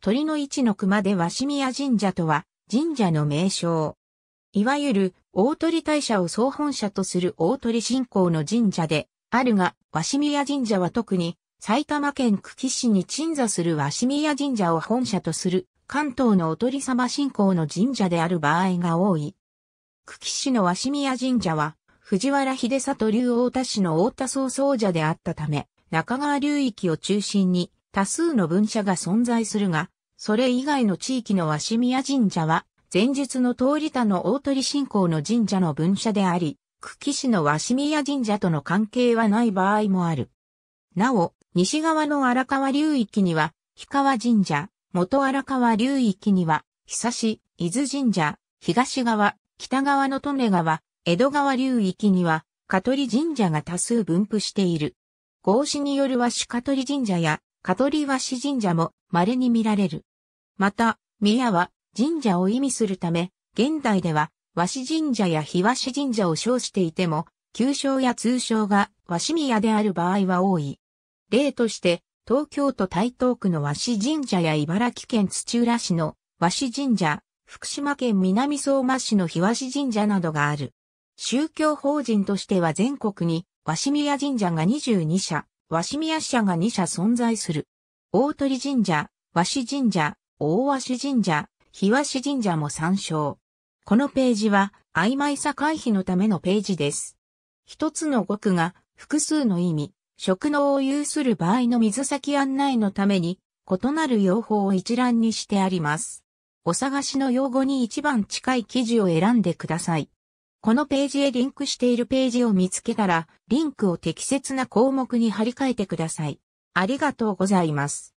鳥の市の熊で鷲宮神社とは神社の名称。いわゆる大鳥大社を総本社とする大鳥信仰の神社であるが、鷲宮神社は特に埼玉県久喜市に鎮座する鷲宮神社を本社とする関東のお鳥様信仰の神社である場合が多い。久喜市の鷲宮神社は藤原秀里流太田市の大田総総社であったため、中川流域を中心に多数の分社が存在するが、それ以外の地域の鷲宮神社は、前述の通り他の大鳥信仰の神社の分社であり、久喜市の鷲宮神社との関係はない場合もある。なお、西側の荒川流域には、氷川神社、元荒川流域には、久し、伊豆神社、東側、北側の利根川、江戸川流域には、香取神社が多数分布している。合祀による和紙香取神社や香取和紙神社も稀に見られる。また、宮は神社を意味するため、現代では和紙神社や日和紙神社を称していても、旧称や通称が和紙宮である場合は多い。例として、東京都台東区の和紙神社や茨城県土浦市の和紙神社、福島県南相馬市の日和紙神社などがある。宗教法人としては全国に和紙宮神社が22社、鷲宮社が2社存在する。大鳥神社、鷲神社、大鷲神社、日鷲神社も参照。このページは曖昧さ回避のためのページです。一つの語句が複数の意味、職能を有する場合の水先案内のために異なる用法を一覧にしてあります。お探しの用語に一番近い記事を選んでください。このページへリンクしているページを見つけたら、リンクを適切な項目に貼り替えてください。ありがとうございます。